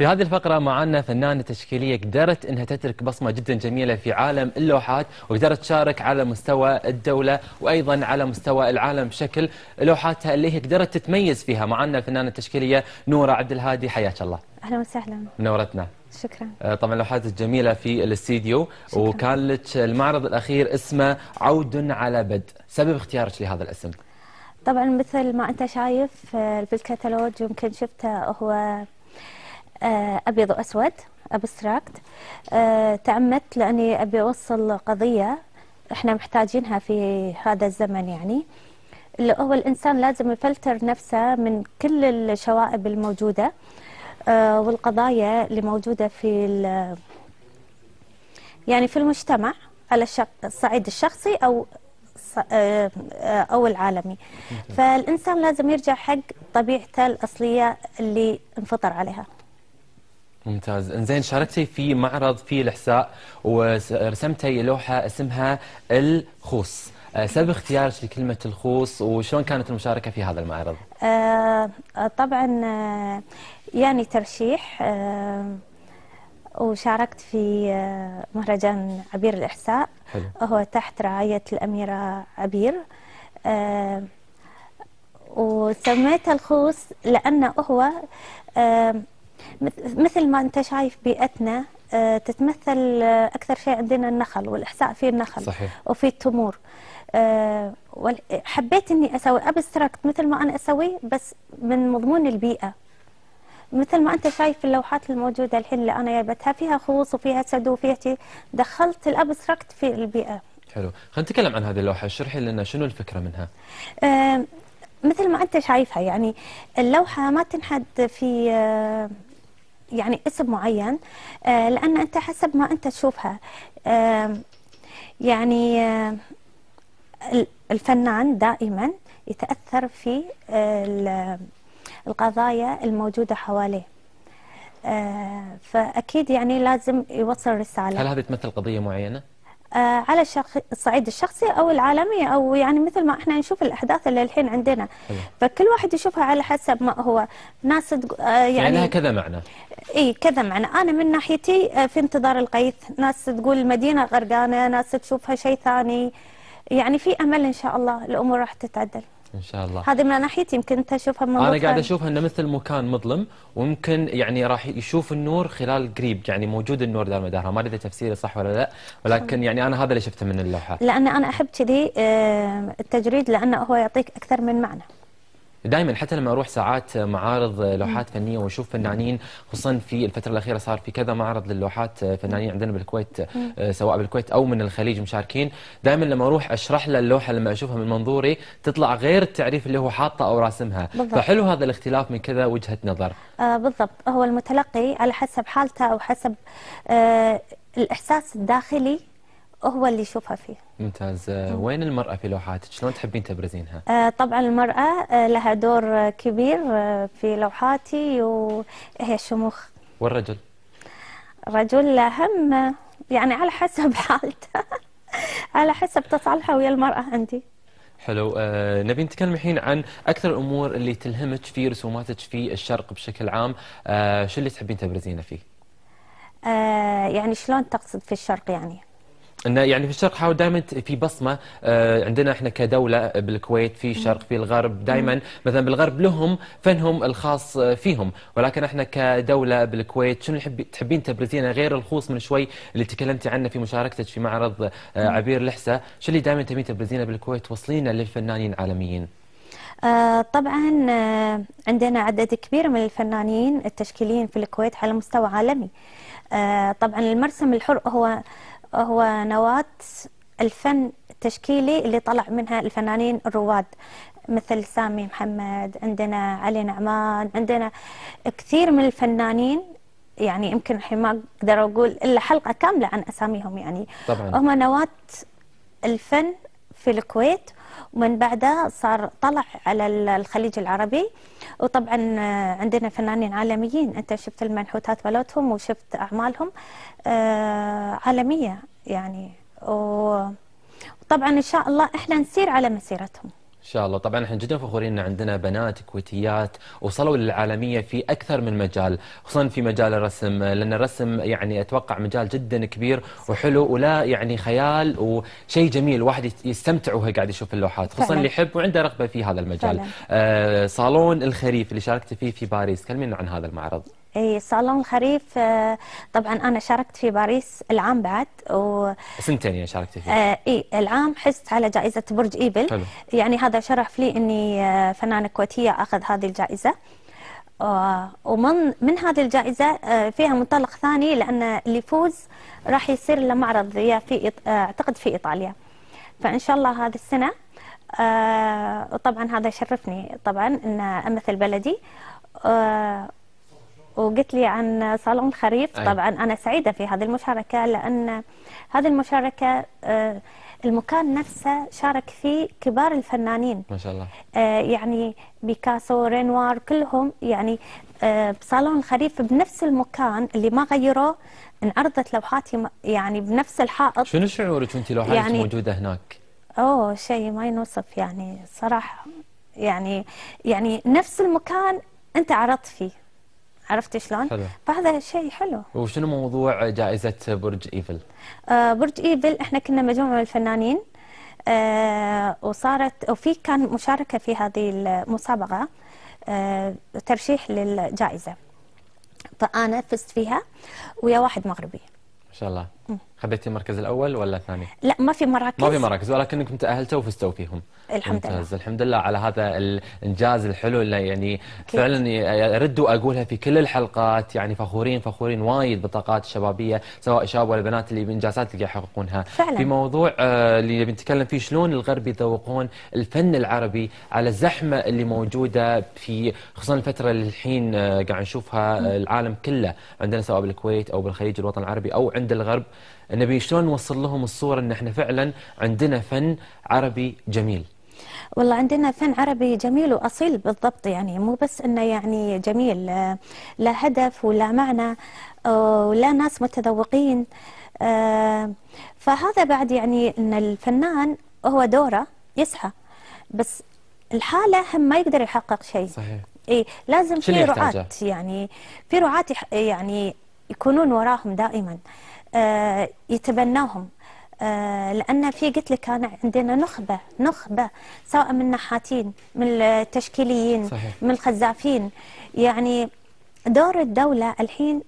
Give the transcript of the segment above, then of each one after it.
في هذه الفقرة معنا فنانة تشكيلية قدرت انها تترك بصمة جدا جميلة في عالم اللوحات وقدرت تشارك على مستوى الدولة وايضا على مستوى العالم بشكل لوحاتها اللي هي قدرت تتميز فيها معنا الفنانة التشكيلية نورة عبد الهادي حياك الله. اهلا وسهلا. منورتنا. شكرا آه، طبعا لوحاتك جميله في الاستديو وكان لك المعرض الاخير اسمه عود على بد سبب اختيارك لهذا الاسم طبعا مثل ما انت شايف آه، في الكتالوج يمكن شفته هو آه، أبيض وأسود أبستراكت آه، تعمدت لأني أبي أوصل قضية إحنا محتاجينها في هذا الزمن يعني اللي هو الإنسان لازم يفلتر نفسه من كل الشوائب الموجودة آه، والقضايا اللي موجودة في يعني في المجتمع على الصعيد الشخصي أو أو العالمي فالإنسان لازم يرجع حق طبيعته الأصلية اللي انفطر عليها ممتاز انزين شاركتي في معرض في الاحساء ورسمتي لوحه اسمها الخوص آه، سبب اختيارك لكلمه الخوص وشلون كانت المشاركه في هذا المعرض آه طبعا آه، يعني ترشيح آه وشاركت في آه، مهرجان عبير الاحساء حلو. هو تحت رعايه الاميره عبير وسميته الخوص لانه هو مثل ما انت شايف بيئتنا آه، تتمثل آه، اكثر شيء عندنا النخل والاحساء في النخل صحيح. وفي التمور آه، حبيت اني اسوي ابستراكت مثل ما انا اسوي بس من مضمون البيئه مثل ما انت شايف اللوحات الموجوده الحين اللي انا جايبتها فيها خوص وفيها سدو وفيها دخلت الابستراكت في البيئه حلو خلينا نتكلم عن هذه اللوحه شرحي لنا شنو الفكره منها مثل ما انت شايفها يعني اللوحه ما تنحد في يعني اسم معين آه، لأن أنت حسب ما أنت تشوفها يعني الفنان دائما يتأثر في القضايا الموجودة حواليه آه، فأكيد يعني لازم يوصل رسالة هل هذه تمثل قضية معينة؟ آه، على الصعيد الشخصي او العالمي او يعني مثل ما احنا نشوف الاحداث اللي الحين عندنا فكل واحد يشوفها على حسب ما هو ناس آه، يعني يعني لها كذا معنى اي كذا معنى انا من ناحيتي آه، في انتظار القيث ناس تقول المدينه غرقانه ناس تشوفها شيء ثاني يعني في امل ان شاء الله الامور راح تتعدل ان شاء الله هذه من ناحيتي يمكن انت تشوفها من انا قاعد اشوفها انه مثل مكان مظلم وممكن يعني راح يشوف النور خلال قريب يعني موجود النور دار مدارها ما ادري تفسيري صح ولا لا ولكن يعني انا هذا اللي شفته من اللوحه لان انا احب كذي آه، التجريد لانه هو يعطيك اكثر من معنى دائما حتى لما اروح ساعات معارض لوحات فنيه واشوف فنانين خصوصا في الفتره الاخيره صار في كذا معرض للوحات فنانين عندنا بالكويت آه، سواء بالكويت او من الخليج مشاركين دائما لما اروح اشرح له اللوحه لما اشوفها من منظوري تطلع غير التعريف اللي هو حاطه او راسمها بالضبط. فحلو هذا الاختلاف من كذا وجهه نظر آه بالضبط هو المتلقي على حسب حالته او حسب آه الاحساس الداخلي هو اللي يشوفها فيه ممتاز آه، وين المرأة في لوحاتك شلون تحبين تبرزينها آه، طبعا المرأة آه، لها دور كبير في لوحاتي وهي الشموخ والرجل رجل هم يعني على حسب حالته على حسب تصالحه ويا المرأة عندي حلو آه نبي نتكلم الحين عن اكثر الامور اللي تلهمك في رسوماتك في الشرق بشكل عام آه شو اللي تحبين تبرزينه فيه آه يعني شلون تقصد في الشرق يعني ان يعني في الشرق حاول دائما في بصمه آه، عندنا احنا كدوله آه، بالكويت في الشرق في الغرب دائما مثلا بالغرب لهم فنهم الخاص آه، فيهم ولكن احنا كدوله بالكويت شنو تحبين تبرزينه غير الخوص من شوي اللي تكلمتي عنه في مشاركتك في معرض عبير لحسه شنو اللي دائما تبين تبرزينه بالكويت وصلينا للفنانين العالميين؟ طبعا عندنا عدد كبير من الفنانين التشكيليين في الكويت على مستوى عالمي طبعا المرسم الحر هو هو نواة الفن التشكيلي اللي طلع منها الفنانين الرواد مثل سامي محمد عندنا علي نعمان عندنا كثير من الفنانين يعني يمكن الحين ما اقدر اقول الا حلقه كامله عن اساميهم يعني طبعا هم نواه الفن في الكويت ومن بعدها صار طلع على الخليج العربي وطبعا آه، عندنا فنانين عالميين انت شفت المنحوتات مالتهم وشفت اعمالهم آه، عالميه يعني وطبعا ان شاء الله احنا نسير على مسيرتهم شاء الله طبعا احنا جدا فخورين ان عندنا بنات كويتيات وصلوا للعالميه في اكثر من مجال خصوصا في مجال الرسم لان الرسم يعني اتوقع مجال جدا كبير وحلو ولا يعني خيال وشيء جميل الواحد يستمتع وهو قاعد يشوف اللوحات خصوصا اللي يحب وعنده رغبه في هذا المجال آه صالون الخريف اللي شاركت فيه في باريس كلمينا عن هذا المعرض اي صالون الخريف آه، طبعا انا شاركت في باريس العام بعد و سنتين يعني شاركتي فيه آه، اي العام حزت على جائزه برج ايبل حلو. يعني هذا شرف لي اني آه، فنانه كويتيه اخذ هذه الجائزه ومن من هذه الجائزة فيها منطلق ثاني لأن اللي يفوز راح يصير له معرض في أعتقد في إيطاليا فإن شاء الله هذه السنة وطبعا هذا يشرفني طبعا أن أمثل بلدي وقلت لي عن صالون الخريف أي. طبعا أنا سعيدة في هذه المشاركة لأن هذه المشاركة آه، المكان نفسه شارك فيه كبار الفنانين ما شاء الله آه، يعني بيكاسو رينوار كلهم يعني بصالون آه، الخريف بنفس المكان اللي ما غيروه انعرضت لوحاتي يعني بنفس الحائط شنو شعورك وانت لوحاتك يعني موجوده هناك؟ اوه شيء ما ينوصف يعني صراحه يعني يعني نفس المكان انت عرضت فيه عرفت شلون؟ حلو. فهذا شيء حلو وشنو موضوع جائزة برج ايفل؟ آه برج ايفل احنا كنا مجموعة من الفنانين آه وصارت وفي كان مشاركة في هذه المسابقة آه ترشيح للجائزة فأنا فزت فيها ويا واحد مغربي ما شاء الله خذيتي المركز الاول ولا الثاني؟ لا ما في مراكز ما في مراكز ولكنكم تاهلتوا وفزتوا فيهم الحمد لله ممتاز الحمد لله على هذا الانجاز الحلو اللي يعني كيف. فعلا ارد واقولها في كل الحلقات يعني فخورين فخورين وايد بالطاقات الشبابيه سواء شباب ولا بنات اللي بانجازات اللي يحققونها فعلا في موضوع آه، اللي بنتكلم فيه شلون الغرب يذوقون الفن العربي على الزحمه اللي موجوده في خصوصا الفتره اللي الحين آه، قاعد نشوفها آه، العالم كله عندنا سواء بالكويت او بالخليج الوطن العربي او عند الغرب نبي شلون نوصل لهم الصورة أن احنا فعلا عندنا فن عربي جميل والله عندنا فن عربي جميل وأصيل بالضبط يعني مو بس أنه يعني جميل آه، لا هدف ولا معنى آه، ولا ناس متذوقين آه، فهذا بعد يعني أن الفنان هو دوره يسعى بس الحالة هم ما يقدر يحقق شيء صحيح إيه لازم في رعاة يعني في رعاة يعني يكونون وراهم دائما آه، يتبنوهم آه، لان في قلت لك انا عندنا نخبه نخبه سواء من النحاتين من التشكيليين صحيح. من الخزافين يعني دور الدوله الحين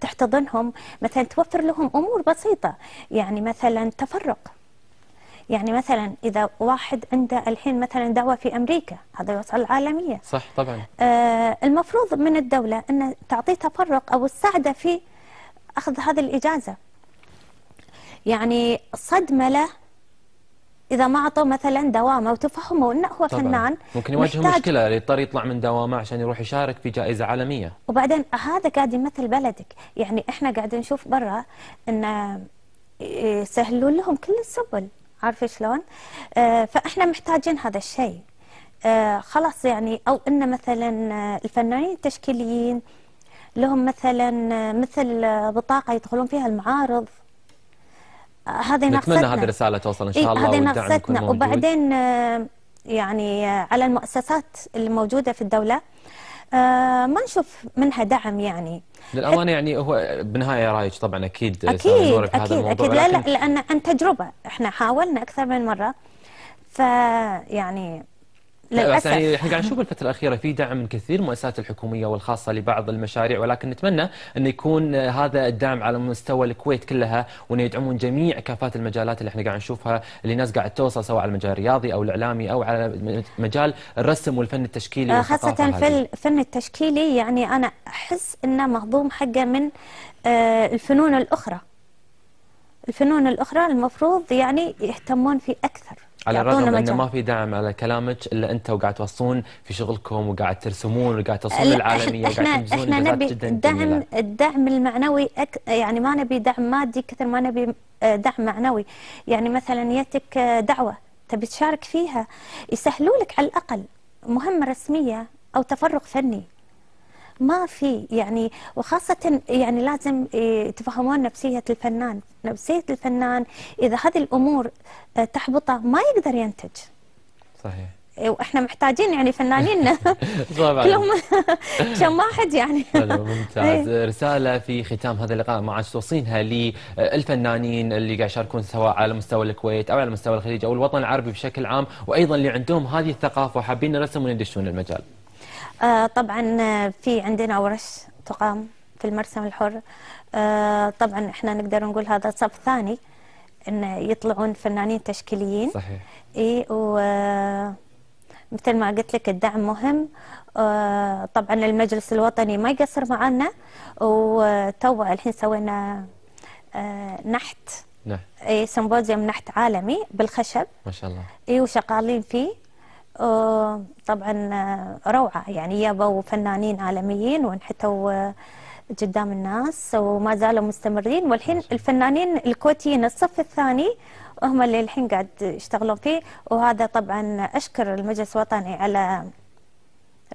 تحتضنهم مثلا توفر لهم امور بسيطه يعني مثلا تفرق يعني مثلا اذا واحد عنده الحين مثلا دعوه في امريكا هذا يوصل العالميه صح طبعا آه المفروض من الدوله ان تعطيه تفرق او تساعده في أخذ هذه الإجازة يعني صدمة له اذا ما اعطوه مثلا دوامه وتفهموا انه هو طبعًا. فنان ممكن يواجه مشكله يضطر يطلع من دوامه عشان يروح يشارك في جائزه عالميه وبعدين هذا قاعد يمثل بلدك يعني احنا قاعد نشوف برا ان إيه، يسهلون لهم كل السبل عارفه شلون إيه، فاحنا محتاجين هذا الشيء إيه، خلاص يعني او ان مثلا الفنانين التشكيليين لهم مثلا مثل بطاقه يدخلون فيها المعارض هذه نقصتنا نتمنى هذه الرساله توصل ان شاء الله هذه نقصتنا وبعدين آه، يعني آه، على المؤسسات الموجوده في الدوله آه، ما نشوف منها دعم يعني للامانه يعني هو بالنهايه رايك طبعا اكيد اكيد اكيد اكيد لا لا لان عن تجربه احنا حاولنا اكثر من مره فيعني للأسف يعني احنا قاعد نشوف الفترة الأخيرة في دعم من كثير المؤسسات الحكومية والخاصة لبعض المشاريع ولكن نتمنى أن يكون هذا الدعم على مستوى الكويت كلها وانه يدعمون جميع كافات المجالات اللي احنا قاعد نشوفها اللي الناس قاعد توصل سواء على المجال الرياضي أو الإعلامي أو على مجال الرسم والفن التشكيلي آه، خاصة في الفن التشكيلي يعني أنا أحس أنه مهضوم حقه من آه، الفنون الأخرى الفنون الأخرى المفروض يعني يهتمون فيه أكثر على الرغم انه ما في دعم على كلامك الا انتم وقاعد توصون في شغلكم وقاعد ترسمون وقاعد توصلون للعالميه وقاعد تنجزون احنا نبي الدعم الدعم المعنوي أك يعني ما نبي دعم مادي كثر ما نبي آه، دعم معنوي يعني مثلا يتك آه، دعوه تبي تشارك فيها يسهلوا لك على الاقل مهمه رسميه او تفرغ فني ما في يعني وخاصة يعني لازم آه، تفهمون نفسية الفنان نفسيه الفنان اذا هذه الامور آه، تحبطه ما يقدر ينتج صحيح واحنا محتاجين يعني فنانين كلهم كم واحد يعني ممتاز إيه. رساله في ختام هذا اللقاء مع توصينها للفنانين آه، اللي قاعد يشاركون سواء على مستوى الكويت او على مستوى الخليج او الوطن العربي بشكل عام وايضا اللي عندهم هذه الثقافه وحابين نرسم يدشون المجال آه، طبعا في عندنا ورش تقام في المرسم الحر آه، طبعا احنا نقدر نقول هذا صف ثاني ان يطلعون فنانين تشكيليين صحيح اي و مثل ما قلت لك الدعم مهم آه، طبعا المجلس الوطني ما يقصر معنا وتو الحين سوينا آه، نحت نعم اي سمبوزيوم نحت عالمي بالخشب ما شاء الله اي وشغالين فيه طبعا روعه يعني يابوا فنانين عالميين وانحتوا قدام الناس وما زالوا مستمرين والحين الفنانين الكويتيين الصف الثاني هم اللي الحين قاعد يشتغلون فيه وهذا طبعا اشكر المجلس الوطني على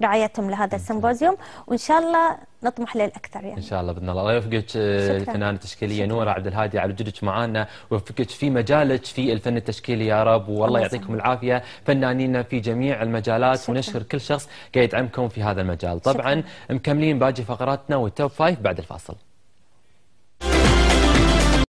رعايتهم لهذا السمبوزيوم وان شاء الله نطمح للاكثر يعني. ان شاء الله باذن الله، الله يوفقك آه، الفنانه التشكيليه نوره عبد الهادي على وجودك معنا ويوفقك في مجالك في الفن التشكيلي يا رب والله يعطيكم العافيه فنانين في جميع المجالات شكرا. ونشكر كل شخص قاعد يدعمكم في هذا المجال، طبعا شكرا. مكملين باقي فقراتنا والتوب فايف بعد الفاصل.